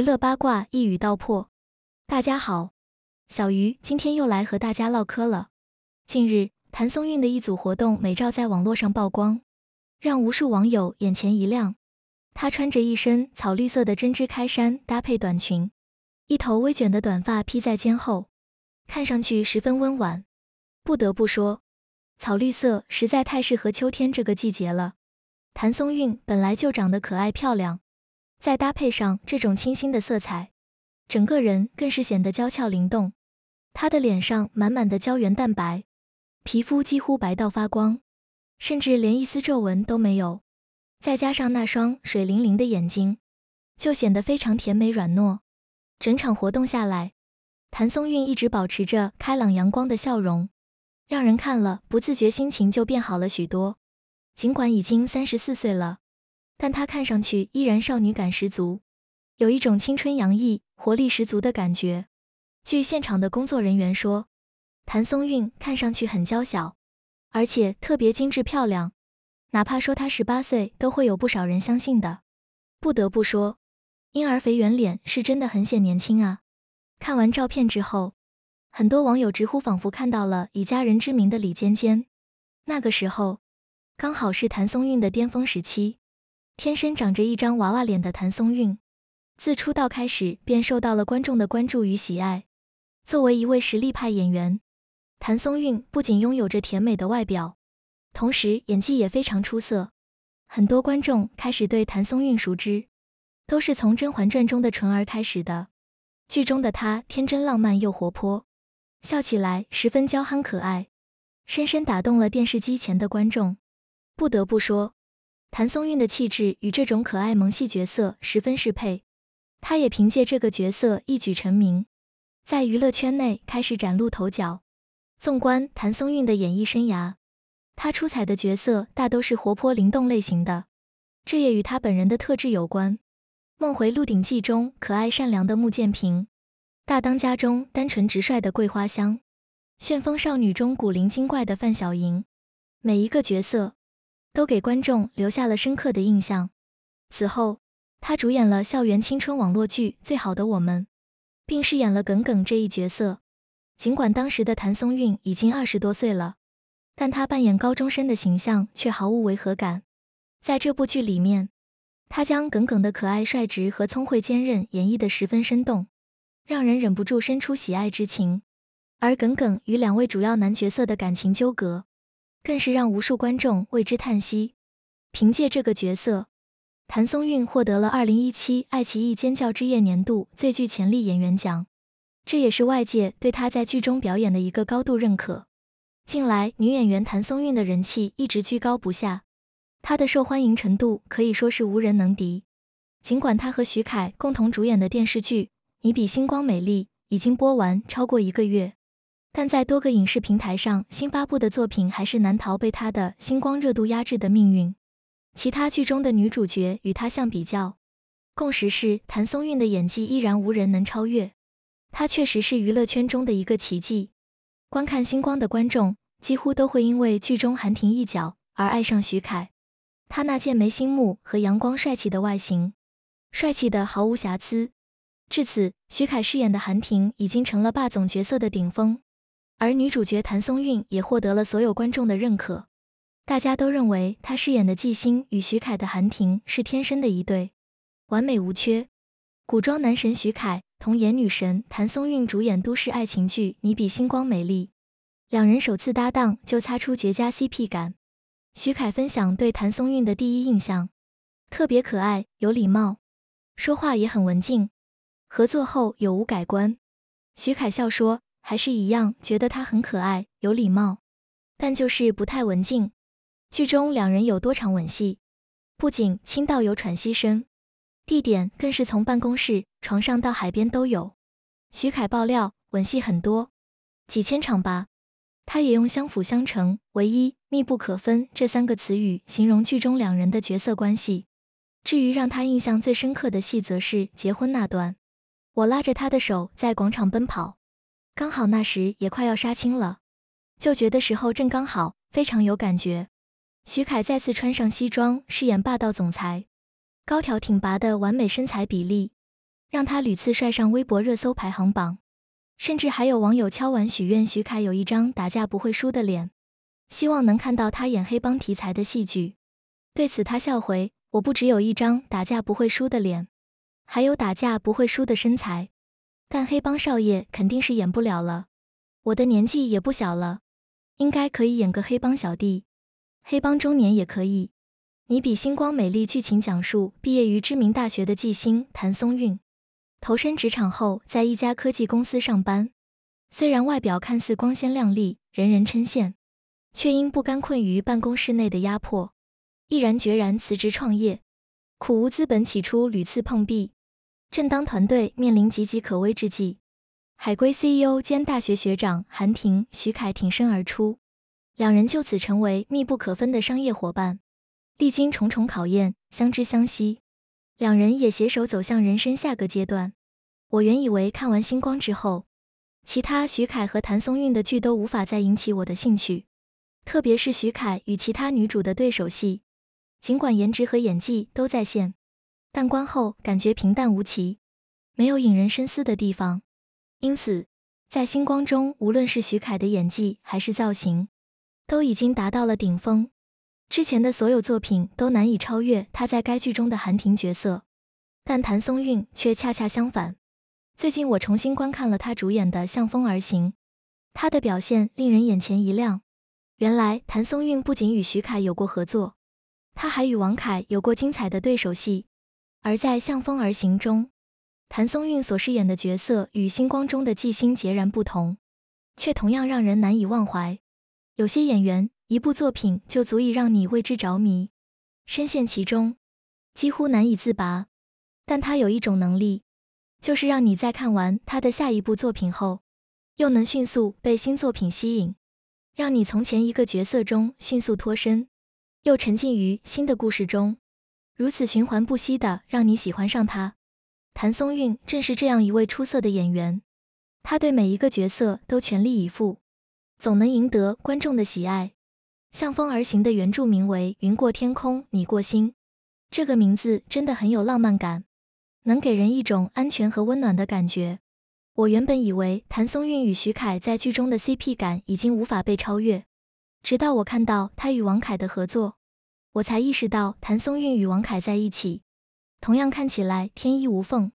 娱乐八卦一语道破。大家好，小鱼今天又来和大家唠嗑了。近日，谭松韵的一组活动美照在网络上曝光，让无数网友眼前一亮。她穿着一身草绿色的针织开衫搭配短裙，一头微卷的短发披在肩后，看上去十分温婉。不得不说，草绿色实在太适合秋天这个季节了。谭松韵本来就长得可爱漂亮。再搭配上这种清新的色彩，整个人更是显得娇俏灵动。她的脸上满满的胶原蛋白，皮肤几乎白到发光，甚至连一丝皱纹都没有。再加上那双水灵灵的眼睛，就显得非常甜美软糯。整场活动下来，谭松韵一直保持着开朗阳光的笑容，让人看了不自觉心情就变好了许多。尽管已经三十四岁了。但她看上去依然少女感十足，有一种青春洋溢、活力十足的感觉。据现场的工作人员说，谭松韵看上去很娇小，而且特别精致漂亮，哪怕说她十八岁，都会有不少人相信的。不得不说，婴儿肥圆脸是真的很显年轻啊！看完照片之后，很多网友直呼仿佛看到了以家人之名的李尖尖。那个时候，刚好是谭松韵的巅峰时期。天生长着一张娃娃脸的谭松韵，自出道开始便受到了观众的关注与喜爱。作为一位实力派演员，谭松韵不仅拥有着甜美的外表，同时演技也非常出色。很多观众开始对谭松韵熟知，都是从《甄嬛传》中的纯儿开始的。剧中的她天真浪漫又活泼，笑起来十分娇憨可爱，深深打动了电视机前的观众。不得不说。谭松韵的气质与这种可爱萌系角色十分适配，她也凭借这个角色一举成名，在娱乐圈内开始崭露头角。纵观谭松韵的演艺生涯，她出彩的角色大都是活泼灵动类型的，这也与她本人的特质有关。《梦回鹿鼎记》中可爱善良的穆剑平，《大当家》中单纯直率的桂花香，《旋风少女》中古灵精怪的范晓莹，每一个角色。都给观众留下了深刻的印象。此后，他主演了校园青春网络剧《最好的我们》，并饰演了耿耿这一角色。尽管当时的谭松韵已经二十多岁了，但她扮演高中生的形象却毫无违和感。在这部剧里面，她将耿耿的可爱、率直和聪慧、坚韧演绎的十分生动，让人忍不住生出喜爱之情。而耿耿与两位主要男角色的感情纠葛。更是让无数观众为之叹息。凭借这个角色，谭松韵获得了二零一七爱奇艺尖叫之夜年度最具潜力演员奖，这也是外界对她在剧中表演的一个高度认可。近来，女演员谭松韵的人气一直居高不下，她的受欢迎程度可以说是无人能敌。尽管她和徐凯共同主演的电视剧《你比星光美丽》已经播完超过一个月。但在多个影视平台上新发布的作品，还是难逃被他的星光热度压制的命运。其他剧中的女主角与他相比较，共识是谭松韵的演技依然无人能超越。她确实是娱乐圈中的一个奇迹。观看《星光》的观众几乎都会因为剧中韩婷一角而爱上徐凯，他那剑眉星目和阳光帅气的外形，帅气的毫无瑕疵。至此，徐凯饰演的韩婷已经成了霸总角色的顶峰。而女主角谭松韵也获得了所有观众的认可，大家都认为她饰演的纪星与徐凯的韩婷是天生的一对，完美无缺。古装男神徐凯同演女神谭松韵主演都市爱情剧《你比星光美丽》，两人首次搭档就擦出绝佳 CP 感。徐凯分享对谭松韵的第一印象，特别可爱，有礼貌，说话也很文静。合作后有无改观？徐凯笑说。还是一样，觉得他很可爱，有礼貌，但就是不太文静。剧中两人有多场吻戏，不仅亲到有喘息声，地点更是从办公室、床上到海边都有。徐凯爆料，吻戏很多，几千场吧。他也用相辅相成、唯一、密不可分这三个词语形容剧中两人的角色关系。至于让他印象最深刻的戏，则是结婚那段，我拉着他的手在广场奔跑。刚好那时也快要杀青了，就觉得时候正刚好，非常有感觉。徐凯再次穿上西装，饰演霸道总裁，高挑挺拔的完美身材比例，让他屡次帅上微博热搜排行榜。甚至还有网友敲碗许愿徐凯有一张打架不会输的脸，希望能看到他演黑帮题材的戏剧。对此他笑回：“我不只有一张打架不会输的脸，还有打架不会输的身材。”但黑帮少爷肯定是演不了了，我的年纪也不小了，应该可以演个黑帮小弟，黑帮中年也可以。《你比星光美丽》剧情讲述毕业于知名大学的季星谭松韵，投身职场后，在一家科技公司上班，虽然外表看似光鲜亮丽，人人称羡，却因不甘困于办公室内的压迫，毅然决然辞职创业，苦无资本，起初屡次碰壁。正当团队面临岌岌可危之际，海归 CEO 兼大学学长韩婷、徐凯挺身而出，两人就此成为密不可分的商业伙伴。历经重重考验，相知相惜，两人也携手走向人生下个阶段。我原以为看完《星光》之后，其他徐凯和谭松韵的剧都无法再引起我的兴趣，特别是徐凯与其他女主的对手戏，尽管颜值和演技都在线。但观后感觉平淡无奇，没有引人深思的地方。因此，在《星光》中，无论是徐凯的演技还是造型，都已经达到了顶峰，之前的所有作品都难以超越他在该剧中的韩婷角色。但谭松韵却恰恰相反。最近我重新观看了他主演的《向风而行》，他的表现令人眼前一亮。原来谭松韵不仅与徐凯有过合作，他还与王凯有过精彩的对手戏。而在《向风而行》中，谭松韵所饰演的角色与《星光》中的纪星截然不同，却同样让人难以忘怀。有些演员，一部作品就足以让你为之着迷，深陷其中，几乎难以自拔。但他有一种能力，就是让你在看完他的下一部作品后，又能迅速被新作品吸引，让你从前一个角色中迅速脱身，又沉浸于新的故事中。如此循环不息的，让你喜欢上他。谭松韵正是这样一位出色的演员，他对每一个角色都全力以赴，总能赢得观众的喜爱。向风而行的原著名为《云过天空你过心》，这个名字真的很有浪漫感，能给人一种安全和温暖的感觉。我原本以为谭松韵与徐凯在剧中的 CP 感已经无法被超越，直到我看到他与王凯的合作。我才意识到，谭松韵与王凯在一起，同样看起来天衣无缝。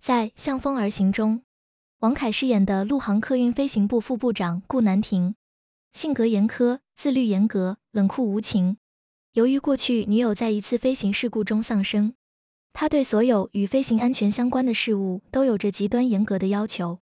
在《向风而行》中，王凯饰演的陆航客运飞行部副部长顾南亭，性格严苛、自律严格、冷酷无情。由于过去女友在一次飞行事故中丧生，他对所有与飞行安全相关的事物都有着极端严格的要求，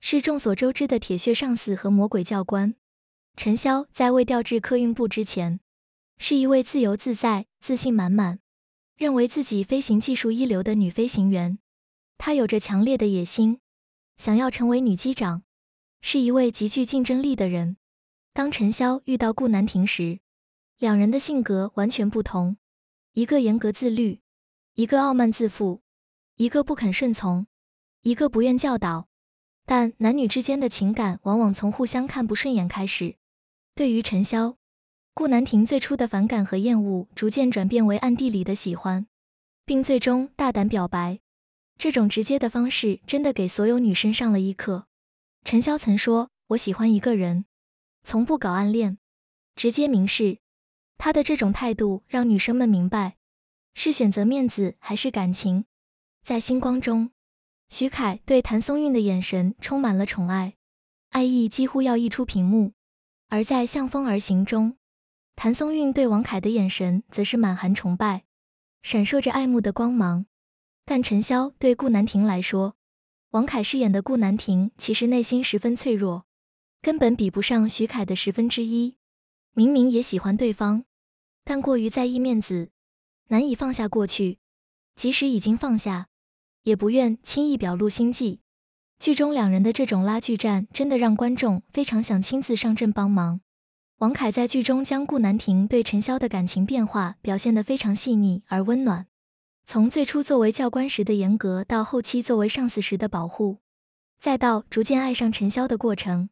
是众所周知的铁血上司和魔鬼教官。陈潇在未调至客运部之前。是一位自由自在、自信满满，认为自己飞行技术一流的女飞行员。她有着强烈的野心，想要成为女机长，是一位极具竞争力的人。当陈潇遇到顾南亭时，两人的性格完全不同：一个严格自律，一个傲慢自负；一个不肯顺从，一个不愿教导。但男女之间的情感往往从互相看不顺眼开始。对于陈潇。顾南亭最初的反感和厌恶逐渐转变为暗地里的喜欢，并最终大胆表白。这种直接的方式真的给所有女生上了一课。陈潇曾说：“我喜欢一个人，从不搞暗恋，直接明示。”他的这种态度让女生们明白，是选择面子还是感情。在《星光》中，徐凯对谭松韵的眼神充满了宠爱，爱意几乎要溢出屏幕；而在《向风而行》中，谭松韵对王凯的眼神则是满含崇拜，闪烁着爱慕的光芒。但陈潇对顾南亭来说，王凯饰演的顾南亭其实内心十分脆弱，根本比不上徐凯的十分之一。明明也喜欢对方，但过于在意面子，难以放下过去。即使已经放下，也不愿轻易表露心迹。剧中两人的这种拉锯战，真的让观众非常想亲自上阵帮忙。王凯在剧中将顾南亭对陈潇的感情变化表现得非常细腻而温暖，从最初作为教官时的严格，到后期作为上司时的保护，再到逐渐爱上陈潇的过程，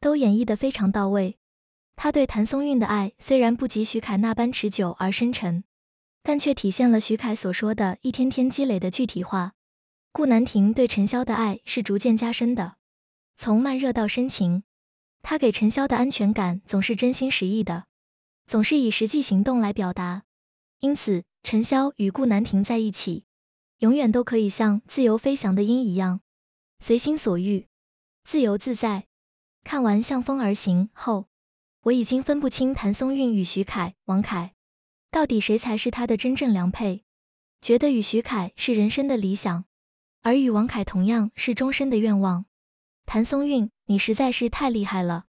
都演绎得非常到位。他对谭松韵的爱虽然不及徐凯那般持久而深沉，但却体现了徐凯所说的一天天积累的具体化。顾南亭对陈潇的爱是逐渐加深的，从慢热到深情。他给陈潇的安全感总是真心实意的，总是以实际行动来表达，因此陈潇与顾南亭在一起，永远都可以像自由飞翔的鹰一样，随心所欲，自由自在。看完《向风而行》后，我已经分不清谭松韵与徐凯、王凯到底谁才是他的真正良配，觉得与徐凯是人生的理想，而与王凯同样是终身的愿望。谭松韵，你实在是太厉害了！